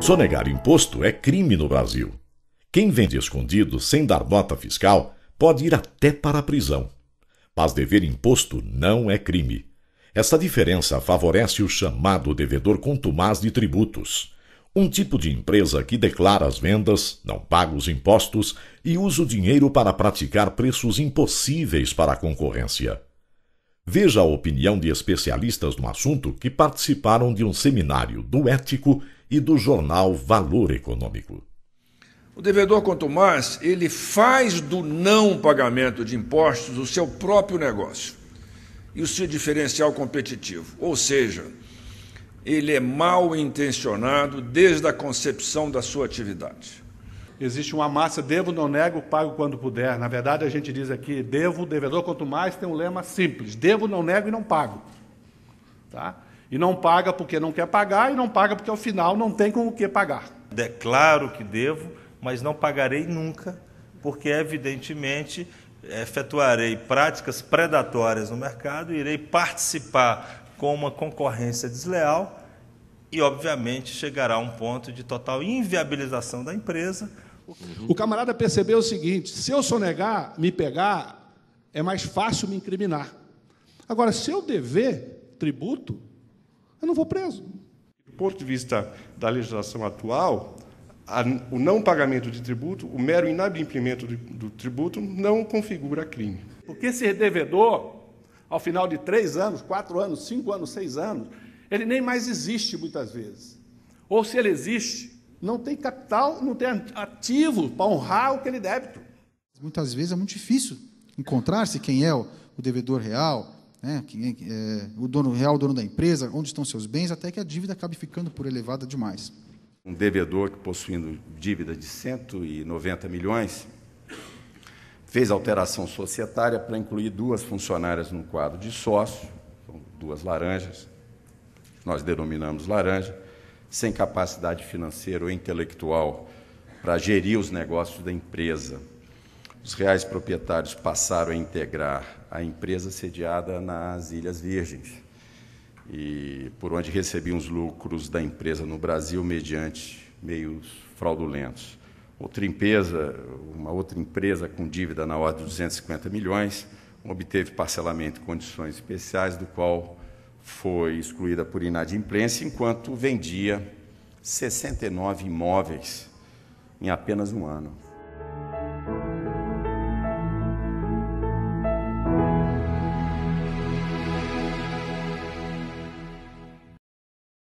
Sonegar imposto é crime no Brasil. Quem vende escondido sem dar nota fiscal pode ir até para a prisão. Mas dever imposto não é crime. Essa diferença favorece o chamado devedor contumaz de tributos, um tipo de empresa que declara as vendas, não paga os impostos e usa o dinheiro para praticar preços impossíveis para a concorrência. Veja a opinião de especialistas no assunto que participaram de um seminário do Ético e do jornal Valor Econômico. O devedor, quanto mais, ele faz do não pagamento de impostos o seu próprio negócio e o seu diferencial competitivo. Ou seja, ele é mal intencionado desde a concepção da sua atividade. Existe uma massa, devo, não nego, pago quando puder. Na verdade, a gente diz aqui, devo, devedor, quanto mais, tem um lema simples, devo, não nego e não pago. Tá? E não paga porque não quer pagar, e não paga porque ao final não tem com o que pagar. Declaro que devo, mas não pagarei nunca, porque evidentemente efetuarei práticas predatórias no mercado, irei participar com uma concorrência desleal e, obviamente, chegará a um ponto de total inviabilização da empresa. O camarada percebeu o seguinte: se eu sonegar, me pegar, é mais fácil me incriminar. Agora, se eu dever tributo, eu não vou preso. Do ponto de vista da legislação atual, a, o não pagamento de tributo, o mero inadimplemento do, do tributo, não configura crime. Porque esse devedor, ao final de três anos, quatro anos, cinco anos, seis anos, ele nem mais existe muitas vezes. Ou se ele existe, não tem capital, não tem ativo para honrar aquele é débito. Muitas vezes é muito difícil encontrar-se quem é o devedor real, né, é, o dono real, o dono da empresa, onde estão seus bens, até que a dívida acabe ficando por elevada demais. Um devedor que possuindo dívida de 190 milhões fez alteração societária para incluir duas funcionárias no quadro de sócio, duas laranjas, nós denominamos laranja, sem capacidade financeira ou intelectual para gerir os negócios da empresa. Os reais proprietários passaram a integrar a empresa sediada nas Ilhas Virgens, e por onde recebiam os lucros da empresa no Brasil mediante meios fraudulentos. Outra empresa, uma outra empresa com dívida na ordem de 250 milhões, obteve parcelamento em condições especiais, do qual foi excluída por inadimplência, enquanto vendia 69 imóveis em apenas um ano.